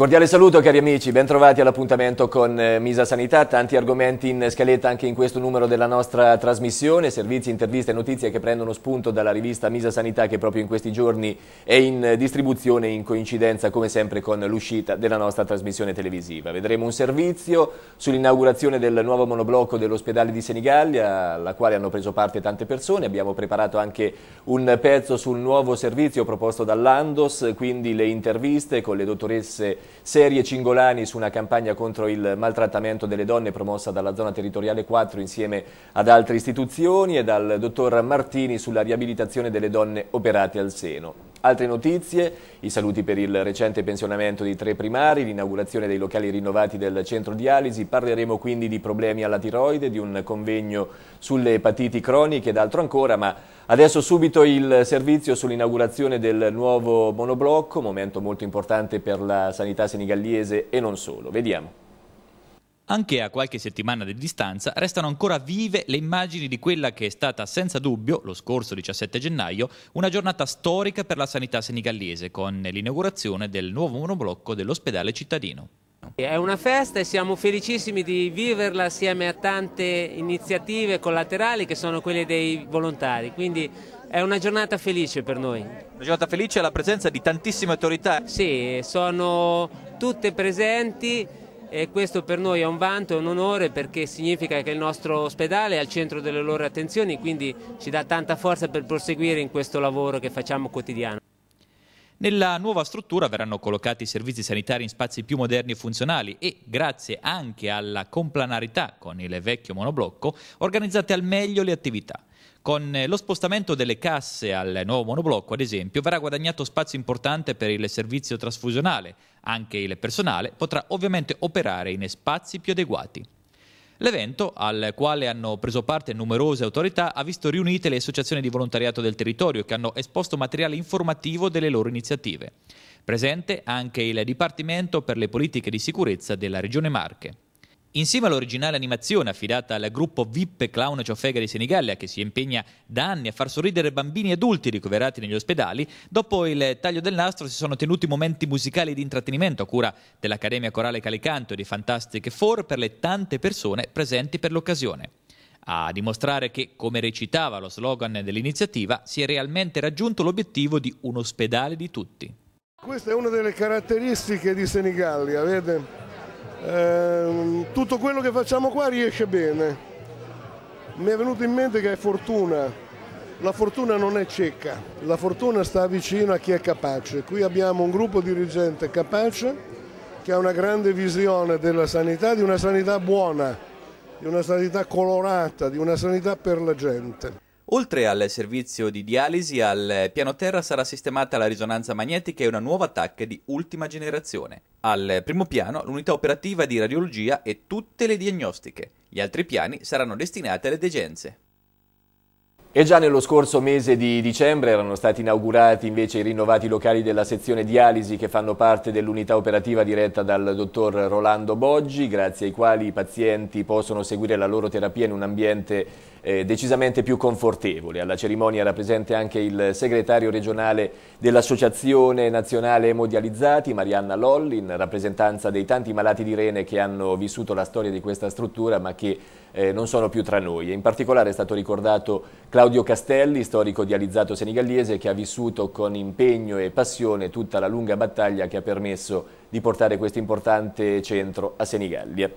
cordiale saluto cari amici, bentrovati all'appuntamento con eh, Misa Sanità, tanti argomenti in scaletta anche in questo numero della nostra trasmissione, servizi, interviste e notizie che prendono spunto dalla rivista Misa Sanità che proprio in questi giorni è in distribuzione in coincidenza come sempre con l'uscita della nostra trasmissione televisiva. Vedremo un servizio sull'inaugurazione del nuovo monoblocco dell'ospedale di Senigallia alla quale hanno preso parte tante persone, abbiamo preparato anche un pezzo sul nuovo servizio proposto dall'Andos, quindi le interviste con le dottoresse Serie Cingolani su una campagna contro il maltrattamento delle donne promossa dalla zona territoriale 4 insieme ad altre istituzioni e dal dottor Martini sulla riabilitazione delle donne operate al seno. Altre notizie, i saluti per il recente pensionamento di tre primari, l'inaugurazione dei locali rinnovati del centro dialisi, parleremo quindi di problemi alla tiroide, di un convegno sulle epatiti croniche ed altro ancora, ma adesso subito il servizio sull'inaugurazione del nuovo monoblocco, momento molto importante per la sanità senegalese e non solo. Vediamo. Anche a qualche settimana di distanza restano ancora vive le immagini di quella che è stata senza dubbio, lo scorso 17 gennaio, una giornata storica per la sanità senigallese con l'inaugurazione del nuovo monoblocco dell'ospedale cittadino. È una festa e siamo felicissimi di viverla assieme a tante iniziative collaterali che sono quelle dei volontari, quindi è una giornata felice per noi. Una giornata felice alla presenza di tantissime autorità. Sì, sono tutte presenti e questo per noi è un vanto, è un onore perché significa che il nostro ospedale è al centro delle loro attenzioni, quindi ci dà tanta forza per proseguire in questo lavoro che facciamo quotidiano. Nella nuova struttura verranno collocati i servizi sanitari in spazi più moderni e funzionali e, grazie anche alla complanarità con il vecchio monoblocco, organizzate al meglio le attività. Con eh, lo spostamento delle casse al nuovo monoblocco, ad esempio, verrà guadagnato spazio importante per il servizio trasfusionale. Anche il personale potrà ovviamente operare in spazi più adeguati. L'evento, al quale hanno preso parte numerose autorità, ha visto riunite le associazioni di volontariato del territorio che hanno esposto materiale informativo delle loro iniziative. Presente anche il Dipartimento per le politiche di sicurezza della Regione Marche. Insieme all'originale animazione affidata al gruppo VIP Clown Ciofega di Senigallia, che si impegna da anni a far sorridere bambini e adulti ricoverati negli ospedali, dopo il taglio del nastro si sono tenuti momenti musicali di intrattenimento a cura dell'Accademia Corale Calicanto e di Fantastic Four per le tante persone presenti per l'occasione. A dimostrare che, come recitava lo slogan dell'iniziativa, si è realmente raggiunto l'obiettivo di un ospedale di tutti. Questa è una delle caratteristiche di Senigallia, vedete? Eh, mm, tutto quello che facciamo qua riesce bene. Mi è venuto in mente che è fortuna. La fortuna non è cieca, la fortuna sta vicino a chi è capace. Qui abbiamo un gruppo dirigente capace che ha una grande visione della sanità, di una sanità buona, di una sanità colorata, di una sanità per la gente. Oltre al servizio di dialisi, al piano terra sarà sistemata la risonanza magnetica e una nuova TAC di ultima generazione. Al primo piano l'unità operativa di radiologia e tutte le diagnostiche. Gli altri piani saranno destinati alle degenze. E già nello scorso mese di dicembre erano stati inaugurati invece i rinnovati locali della sezione dialisi che fanno parte dell'unità operativa diretta dal dottor Rolando Boggi, grazie ai quali i pazienti possono seguire la loro terapia in un ambiente eh, decisamente più confortevoli. Alla cerimonia era presente anche il segretario regionale dell'Associazione Nazionale Emodializzati, Marianna Lolli, in rappresentanza dei tanti malati di rene che hanno vissuto la storia di questa struttura ma che eh, non sono più tra noi. In particolare è stato ricordato Claudio Castelli, storico dializzato senigallese, che ha vissuto con impegno e passione tutta la lunga battaglia che ha permesso di portare questo importante centro a Senigallia.